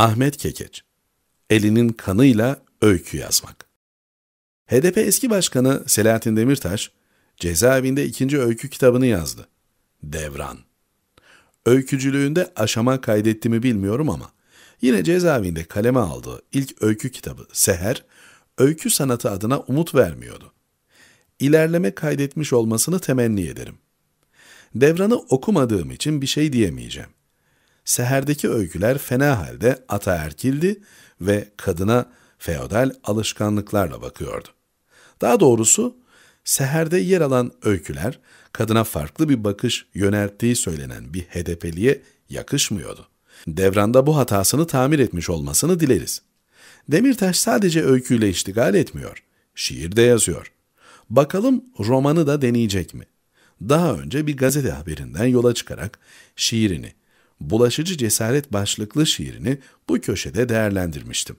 Ahmet Kekeç Elinin kanıyla öykü yazmak HDP eski başkanı Selahattin Demirtaş, cezaevinde ikinci öykü kitabını yazdı. Devran. Öykücülüğünde aşama kaydetti mi bilmiyorum ama yine cezaevinde kaleme aldığı ilk öykü kitabı Seher, öykü sanatı adına umut vermiyordu. İlerleme kaydetmiş olmasını temenni ederim. Devran'ı okumadığım için bir şey diyemeyeceğim. Seher'deki öyküler fena halde ataerkildi ve kadına feodal alışkanlıklarla bakıyordu. Daha doğrusu Seher'de yer alan öyküler kadına farklı bir bakış yönelttiği söylenen bir HDP'liye yakışmıyordu. Devranda bu hatasını tamir etmiş olmasını dileriz. Demirtaş sadece öyküyle iştigal etmiyor, şiir de yazıyor. Bakalım romanı da deneyecek mi? Daha önce bir gazete haberinden yola çıkarak şiirini Bulaşıcı Cesaret başlıklı şiirini bu köşede değerlendirmiştim.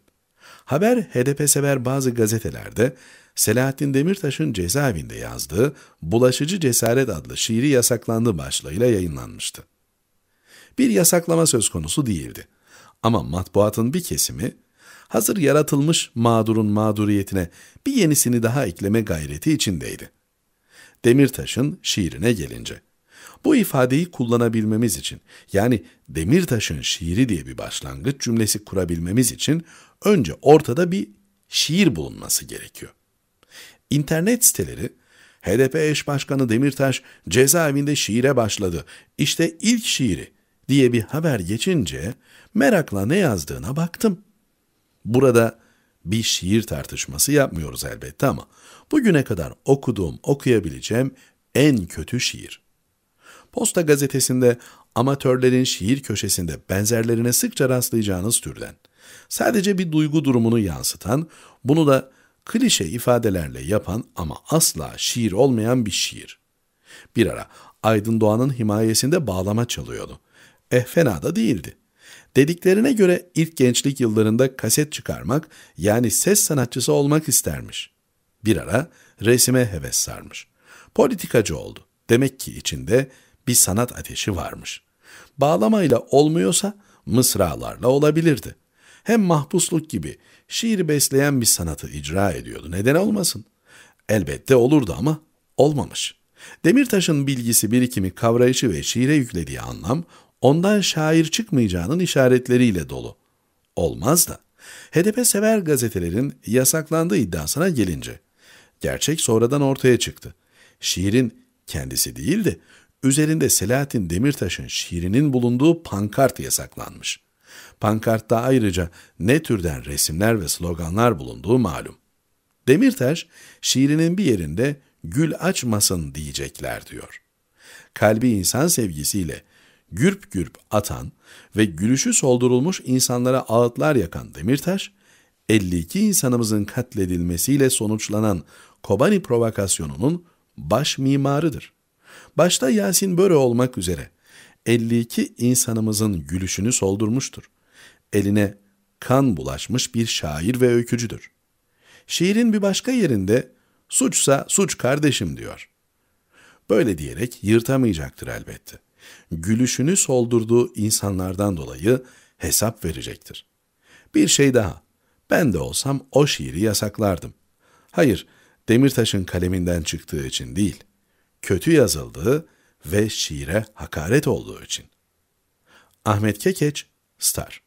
Haber HDP sever bazı gazetelerde Selahattin Demirtaş'ın cezaevinde yazdığı Bulaşıcı Cesaret adlı şiiri yasaklandı başlığıyla yayınlanmıştı. Bir yasaklama söz konusu değildi. Ama matbuatın bir kesimi hazır yaratılmış mağdurun mağduriyetine bir yenisini daha ekleme gayreti içindeydi. Demirtaş'ın şiirine gelince bu ifadeyi kullanabilmemiz için yani Demirtaş'ın şiiri diye bir başlangıç cümlesi kurabilmemiz için önce ortada bir şiir bulunması gerekiyor. İnternet siteleri HDP eş başkanı Demirtaş cezaevinde şiire başladı. İşte ilk şiiri diye bir haber geçince merakla ne yazdığına baktım. Burada bir şiir tartışması yapmıyoruz elbette ama bugüne kadar okuduğum, okuyabileceğim en kötü şiir. Posta gazetesinde amatörlerin şiir köşesinde benzerlerine sıkça rastlayacağınız türden. Sadece bir duygu durumunu yansıtan, bunu da klişe ifadelerle yapan ama asla şiir olmayan bir şiir. Bir ara Aydın Doğan'ın himayesinde bağlama çalıyordu. Eh fena da değildi. Dediklerine göre ilk gençlik yıllarında kaset çıkarmak yani ses sanatçısı olmak istermiş. Bir ara resime heves sarmış. Politikacı oldu. Demek ki içinde bir sanat ateşi varmış. Bağlamayla olmuyorsa mısralarla olabilirdi. Hem mahpusluk gibi şiir besleyen bir sanatı icra ediyordu. Neden olmasın? Elbette olurdu ama olmamış. Demirtaş'ın bilgisi, birikimi, kavrayışı ve şiire yüklediği anlam ondan şair çıkmayacağının işaretleriyle dolu. Olmaz da. HDP sever gazetelerin yasaklandığı iddiasına gelince. Gerçek sonradan ortaya çıktı. Şiirin kendisi değil de üzerinde Selahattin Demirtaş'ın şiirinin bulunduğu pankart yasaklanmış. Pankartta ayrıca ne türden resimler ve sloganlar bulunduğu malum. Demirtaş şiirinin bir yerinde gül açmasın diyecekler diyor. Kalbi insan sevgisiyle gürp gürp atan ve gülüşü soldurulmuş insanlara ağıtlar yakan Demirtaş, 52 insanımızın katledilmesiyle sonuçlanan Kobani provokasyonunun baş mimarıdır başta Yasin Böre olmak üzere 52 insanımızın gülüşünü soldurmuştur. Eline kan bulaşmış bir şair ve öykücüdür. Şiirin bir başka yerinde suçsa suç kardeşim diyor. Böyle diyerek yırtamayacaktır elbette. Gülüşünü soldurduğu insanlardan dolayı hesap verecektir. Bir şey daha. Ben de olsam o şiiri yasaklardım. Hayır, Demirtaş'ın kaleminden çıktığı için değil.'' kötü yazıldığı ve şiire hakaret olduğu için. Ahmet Kekeç, Star